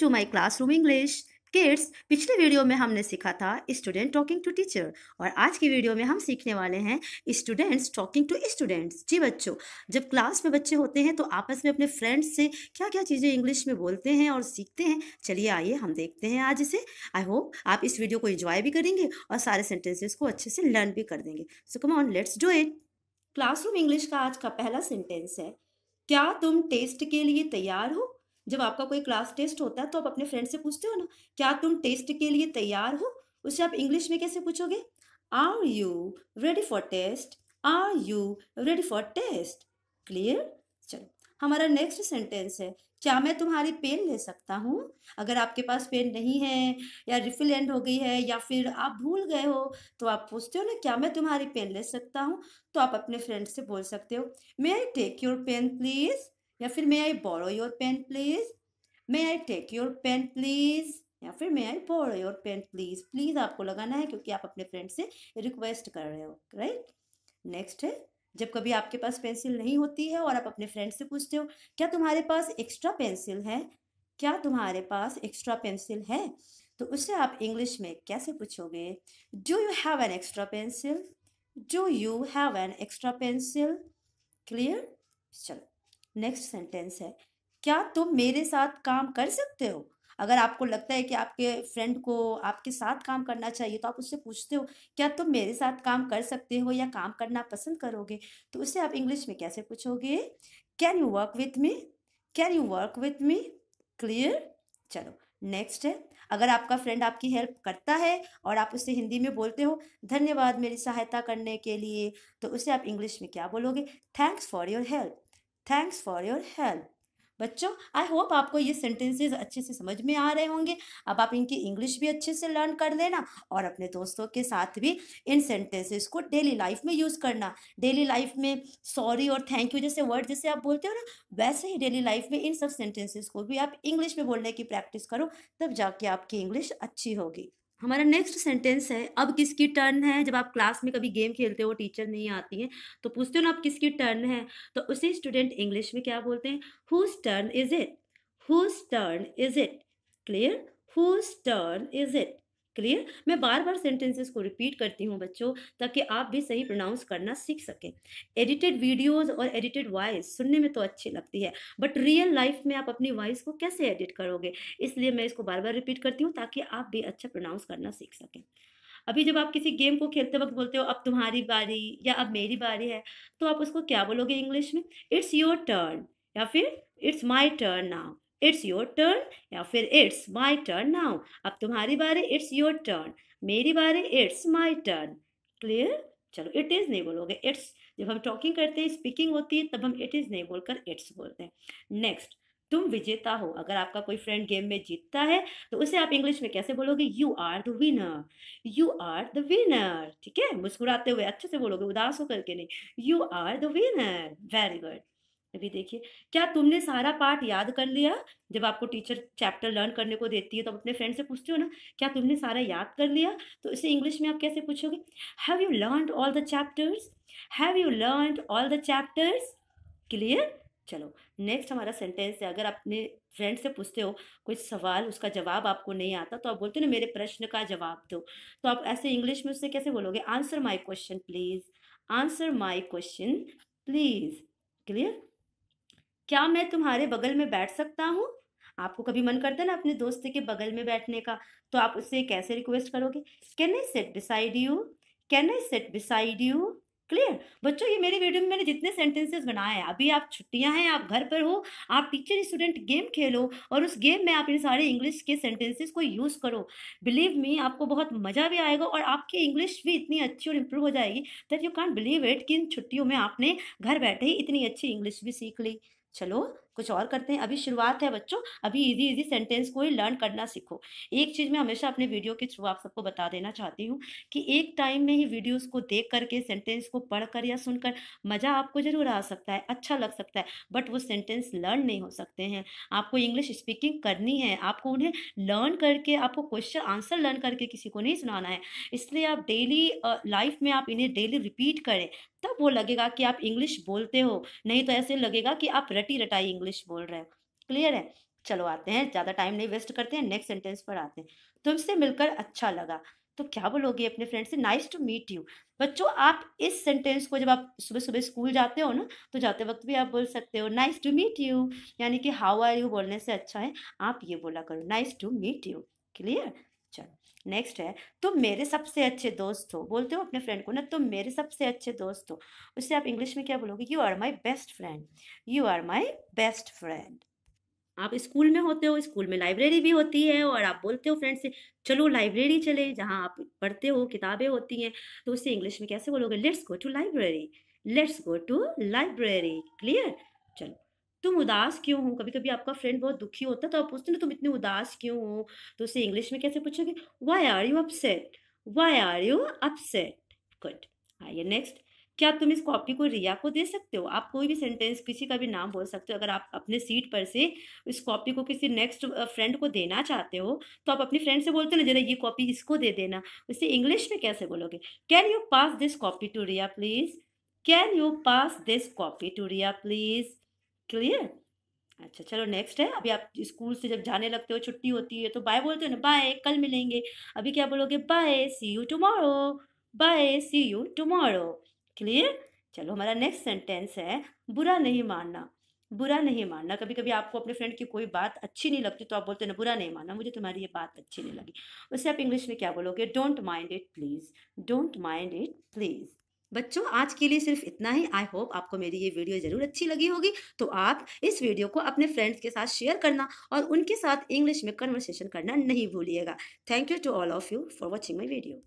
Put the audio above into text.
to my classroom English kids पिछले video में हमने सीखा था स्टूडेंट टॉकिंग टू टीचर और आज की वीडियो में हम सीखने वाले हैं स्टूडेंट्स टॉकिंग टू स्टूडेंट्स जी बच्चों जब क्लास में बच्चे होते हैं तो आपस में अपने फ्रेंड्स से क्या क्या चीज़ें इंग्लिश में बोलते हैं और सीखते हैं चलिए आइए हम देखते हैं आज इसे आई होप आप इस वीडियो को इंजॉय भी करेंगे और सारे सेंटेंसेस को अच्छे से लर्न भी कर देंगे so come on let's do it classroom English का आज का पहला सेंटेंस है क्या तुम टेस्ट के लिए तैयार हो जब आपका कोई क्लास टेस्ट होता है तो आप अपने फ्रेंड से पूछते हो ना क्या तुम टेस्ट के लिए तैयार हो उसे आप इंग्लिश में कैसे पूछोगे are you ready for test are you ready for test clear चलो हमारा नेक्स्ट सेंटेंस है क्या मैं तुम्हारी पेन ले सकता हूँ अगर आपके पास पेन नहीं है या रिफिल एंड हो गई है या फिर आप भूल गए हो तो आप पूछते हो ना क्या मैं तुम्हारी पेन ले सकता हूँ तो आप अपने फ्रेंड से बोल सकते हो may I take your pen please या फिर may I borrow your pen please may I take your pen please या फिर may I borrow your pen please please आपको लगाना है क्योंकि आप अपने फ्रेंड से रिक्वेस्ट कर रहे हो राइट नेक्स्ट है जब कभी आपके पास पेंसिल नहीं होती है और आप अपने फ्रेंड से पूछते हो क्या तुम्हारे पास एक्स्ट्रा पेंसिल है क्या तुम्हारे पास एक्स्ट्रा पेंसिल है तो उससे आप इंग्लिश में कैसे पूछोगे do you have an extra pencil do you have an extra pencil clear चलो नेक्स्ट सेंटेंस है क्या तुम मेरे साथ काम कर सकते हो अगर आपको लगता है कि आपके फ्रेंड को आपके साथ काम करना चाहिए तो आप उससे पूछते हो क्या तुम मेरे साथ काम कर सकते हो या काम करना पसंद करोगे तो उसे आप इंग्लिश में कैसे पूछोगे can you work with me can you work with me clear चलो नेक्स्ट है अगर आपका फ्रेंड आपकी हेल्प करता है और आप उससे हिंदी में बोलते हो धन्यवाद मेरी सहायता करने के लिए तो उसे आप इंग्लिश में क्या बोलोगे thanks for your help thanks for your help बच्चों आई होप आपको ये सेंटेंसेस अच्छे से समझ में आ रहे होंगे अब आप इनकी इंग्लिश भी अच्छे से लर्न कर लेना और अपने दोस्तों के साथ भी इन सेंटेंसेस को डेली लाइफ में यूज़ करना डेली लाइफ में सॉरी और थैंक यू जैसे वर्ड जैसे आप बोलते हो ना वैसे ही डेली लाइफ में इन सब सेंटेंसेस को भी आप इंग्लिश में बोलने की प्रैक्टिस करो तब जाके आपकी इंग्लिश अच्छी होगी हमारा नेक्स्ट सेंटेंस है अब किसकी टर्न है जब आप क्लास में कभी गेम खेलते हो टीचर नहीं आती है तो पूछते हो ना अब किसकी टर्न है तो उसे स्टूडेंट इंग्लिश में क्या बोलते हैं whose turn is it whose turn is it clear whose turn is it clear मैं बार बार सेंटेंसेस को रिपीट करती हूँ बच्चों ताकि आप भी सही प्रोनाउंस करना सीख सकें एडिटेड वीडियोस और एडिटेड वॉइस सुनने में तो अच्छी लगती है बट रियल लाइफ में आप अपनी वॉइस को कैसे एडिट करोगे इसलिए मैं इसको बार बार रिपीट करती हूँ ताकि आप भी अच्छा प्रोनाउंस करना सीख सकें अभी जब आप किसी गेम को खेलते वक्त बोलते हो अब तुम्हारी बारी या अब मेरी बारी है तो आप उसको क्या बोलोगे इंग्लिश में इट्स योर टर्न या फिर it's my turn now it's your turn या फिर इट्स माई टर्न नाउ अब तुम्हारी बारे इट्स योर टर्न मेरी बारे इट्स माई टर्न क्लियर चलो इट इज़ नहीं बोलोगे इट्स जब हम टॉकिंग करते हैं स्पीकिंग होती है तब हम इट इज़ नहीं बोलकर इट्स बोलते हैं नेक्स्ट तुम विजेता हो अगर आपका कोई फ्रेंड गेम में जीतता है तो उसे आप इंग्लिश में कैसे बोलोगे you are the winner you are the winner ठीक है मुस्कुराते हुए अच्छे से बोलोगे उदास होकर के नहीं you are the winner very good अभी देखिए क्या तुमने सारा पार्ट याद कर लिया जब आपको टीचर चैप्टर लर्न करने को देती है तो आप अपने फ्रेंड से पूछते हो ना क्या तुमने सारा याद कर लिया तो इसे इंग्लिश में आप कैसे पूछोगे have you learn all the chapters have you learn all the chapters clear चलो नेक्स्ट हमारा सेंटेंस है अगर अपने फ्रेंड से पूछते हो कोई सवाल उसका जवाब आपको नहीं आता तो आप बोलते हो ना मेरे प्रश्न का जवाब दो तो आप ऐसे इंग्लिश में उससे कैसे बोलोगे answer my question please answer my question please clear क्या मैं तुम्हारे बगल में बैठ सकता हूँ आपको कभी मन करता है ना अपने दोस्त के बगल में बैठने का तो आप उससे कैसे रिक्वेस्ट करोगे can I set beside you can I set beside you clear बच्चों ये मेरी वीडियो में मैंने जितने सेंटेंसेस बनाए हैं अभी आप छुट्टियां हैं आप घर पर हो आप टीचर स्टूडेंट गेम खेलो और उस गेम में आप इन सारे इंग्लिश के सेंटेंसेस को यूज़ करो बिलीव मी आपको बहुत मज़ा भी आएगा और आपकी इंग्लिश भी इतनी अच्छी और इम्प्रूव हो जाएगी that you can't believe it कि इन छुट्टियों में आपने घर बैठे ही इतनी अच्छी इंग्लिश भी सीख ली चलो कुछ और करते हैं अभी शुरुआत है बच्चों अभी इजी इजी सेंटेंस को ही लर्न करना सीखो एक चीज़ मैं हमेशा अपने वीडियो के थ्रू आप सबको बता देना चाहती हूँ कि एक टाइम में ही वीडियोस को देख करके सेंटेंस को पढ़कर या सुनकर मज़ा आपको ज़रूर आ सकता है अच्छा लग सकता है बट वो सेंटेंस लर्न नहीं हो सकते हैं आपको इंग्लिश स्पीकिंग करनी है आपको उन्हें लर्न करके आपको क्वेश्चन आंसर लर्न करके किसी को नहीं सुनाना है इसलिए आप डेली लाइफ में आप इन्हें डेली रिपीट करें तब वो लगेगा कि आप इंग्लिश बोलते हो नहीं तो ऐसे लगेगा कि आप रटी रटाई इंग्लिश इंग्लिश बोल रहे हो क्लियर है चलो आते हैं ज़्यादा टाइम नहीं वेस्ट करते हैं नेक्स्ट सेंटेंस पर आते हैं तुमसे तो मिलकर अच्छा लगा तो क्या बोलोगे अपने फ्रेंड से नाइस टू मीट यू बच्चों आप इस सेंटेंस को जब आप सुबह सुबह स्कूल जाते हो ना तो जाते वक्त भी आप बोल सकते हो नाइस टू मीट यू यानी कि हाउ आर यू बोलने से अच्छा है आप ये बोला करो nice to meet you clear चलो नेक्स्ट है तुम मेरे सबसे अच्छे दोस्त हो बोलते हो अपने फ्रेंड को ना तुम मेरे सबसे अच्छे दोस्त हो उससे आप इंग्लिश में क्या बोलोगे you are my best friend you are my best friend आप स्कूल में होते हो स्कूल में लाइब्रेरी भी होती है और आप बोलते हो फ्रेंड से चलो लाइब्रेरी चले जहाँ आप पढ़ते हो किताबें होती हैं तो उससे इंग्लिश में कैसे बोलोगे let's go to library let's go to library clear चलो तुम उदास क्यों हो कभी कभी आपका फ्रेंड बहुत दुखी होता है तो आप पूछते ना तो तुम इतने उदास क्यों हो तो उसे इंग्लिश में कैसे पूछोगे why are you upset why are you upset good आइए नेक्स्ट क्या तुम इस कॉपी को रिया को दे सकते हो आप कोई भी सेंटेंस किसी का भी नाम बोल सकते हो अगर आप अपने सीट पर से इस कॉपी को किसी नेक्स्ट फ्रेंड को देना चाहते हो तो आप अपने फ्रेंड से बोलते हो ना जरा ये कॉपी इसको दे देना उसे इंग्लिश में कैसे बोलोगे can you pass this copy to Riya please can you pass this copy to Riya please clear अच्छा चलो नेक्स्ट है अभी आप स्कूल से जब जाने लगते हो छुट्टी होती है तो बाय बोलते हो ना बाय कल मिलेंगे अभी क्या बोलोगे bye see you tomorrow bye see you tomorrow clear चलो हमारा नेक्स्ट सेंटेंस है बुरा नहीं मानना बुरा नहीं मानना कभी कभी आपको अपने फ्रेंड की कोई बात अच्छी नहीं लगती तो आप बोलते हो ना बुरा नहीं मानना मुझे तुम्हारी ये बात अच्छी नहीं लगी उससे आप इंग्लिश में क्या बोलोगे don't mind it please don't mind it please बच्चों आज के लिए सिर्फ इतना ही आई होप आपको मेरी ये वीडियो ज़रूर अच्छी लगी होगी तो आप इस वीडियो को अपने फ्रेंड्स के साथ शेयर करना और उनके साथ इंग्लिश में कन्वर्सेशन करना नहीं भूलिएगा thank you to all of you for watching my video